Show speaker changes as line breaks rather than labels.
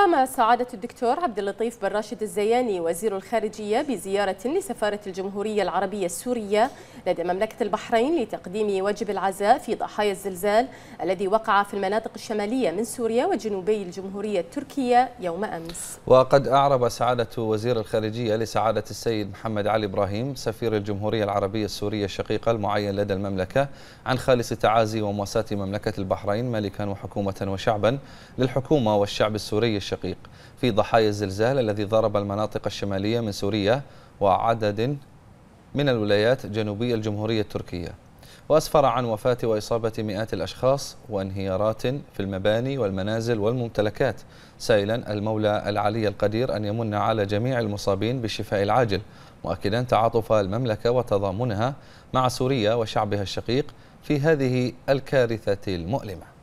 قام سعادة الدكتور عبد اللطيف بن راشد الزياني وزير الخارجية بزيارة لسفارة الجمهورية العربية السورية لدى مملكة البحرين لتقديم واجب العزاء في ضحايا الزلزال الذي وقع في المناطق الشمالية من سوريا وجنوبي الجمهورية التركية يوم أمس
وقد أعرب سعادة وزير الخارجية لسعادة السيد محمد علي إبراهيم سفير الجمهورية العربية السورية الشقيقة المعين لدى المملكة عن خالص تعازي ومواساة مملكة البحرين ملكا وحكومة وشعبا للحكومة والشعب السوري الشقيق في ضحايا الزلزال الذي ضرب المناطق الشمالية من سوريا وعدد من الولايات جنوبية الجمهورية التركية وأسفر عن وفاة وإصابة مئات الأشخاص وانهيارات في المباني والمنازل والممتلكات سائلا المولى العلي القدير أن يمن على جميع المصابين بالشفاء العاجل مؤكدا تعاطف المملكة وتضامنها مع سوريا وشعبها الشقيق في هذه الكارثة المؤلمة